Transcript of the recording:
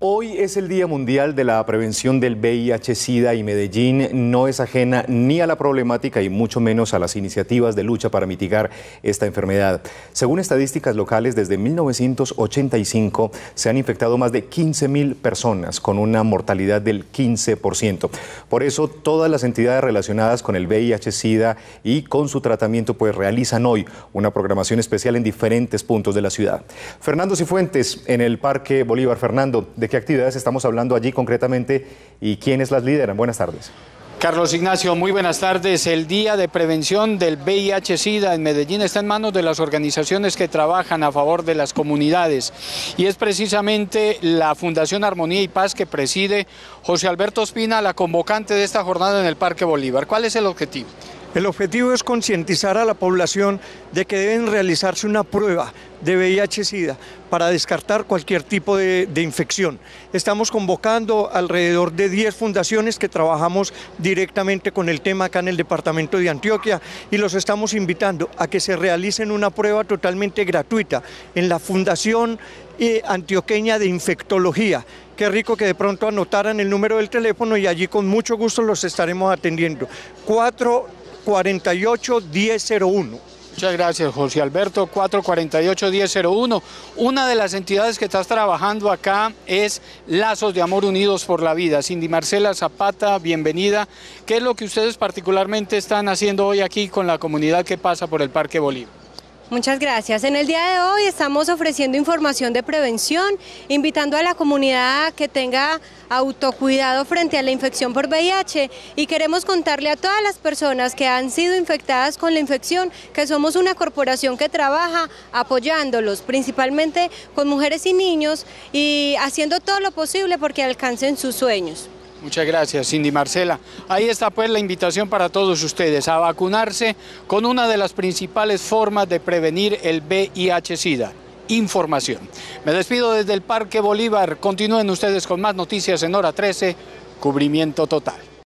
Hoy es el Día Mundial de la Prevención del VIH-Sida y Medellín no es ajena ni a la problemática y mucho menos a las iniciativas de lucha para mitigar esta enfermedad. Según estadísticas locales, desde 1985 se han infectado más de 15.000 personas con una mortalidad del 15%. Por eso, todas las entidades relacionadas con el VIH-Sida y con su tratamiento pues realizan hoy una programación especial en diferentes puntos de la ciudad. Fernando Cifuentes en el Parque Bolívar Fernando, ¿de qué actividades estamos hablando allí concretamente y quiénes las lideran? Buenas tardes. Carlos Ignacio, muy buenas tardes. El Día de Prevención del VIH-Sida en Medellín está en manos de las organizaciones que trabajan a favor de las comunidades. Y es precisamente la Fundación Armonía y Paz que preside José Alberto Espina, la convocante de esta jornada en el Parque Bolívar. ¿Cuál es el objetivo? El objetivo es concientizar a la población de que deben realizarse una prueba de VIH-Sida para descartar cualquier tipo de, infección. Estamos convocando alrededor de 10 fundaciones que trabajamos directamente con el tema acá en el departamento de Antioquia y los estamos invitando a que se realicen una prueba totalmente gratuita en la Fundación eh, Antioqueña de Infectología. Qué rico que de pronto anotaran el número del teléfono y allí con mucho gusto los estaremos atendiendo. Cuatro... 448-1001. Muchas gracias, José Alberto. 448-1001. Una de las entidades que estás trabajando acá es Lazos de Amor Unidos por la Vida. Cindy Marcela Zapata, bienvenida. ¿Qué es lo que ustedes particularmente están haciendo hoy aquí con la comunidad que pasa por el Parque Bolívar? Muchas gracias. En el día de hoy estamos ofreciendo información de prevención, invitando a la comunidad que tenga autocuidado frente a la infección por VIH y queremos contarle a todas las personas que han sido infectadas con la infección que somos una corporación que trabaja apoyándolos, principalmente con mujeres y niños y haciendo todo lo posible porque alcancen sus sueños. Muchas gracias, Cindy Marcela. Ahí está pues la invitación para todos ustedes a vacunarse con una de las principales formas de prevenir el VIH-Sida, información. Me despido desde el Parque Bolívar. Continúen ustedes con más noticias en hora 13, cubrimiento total.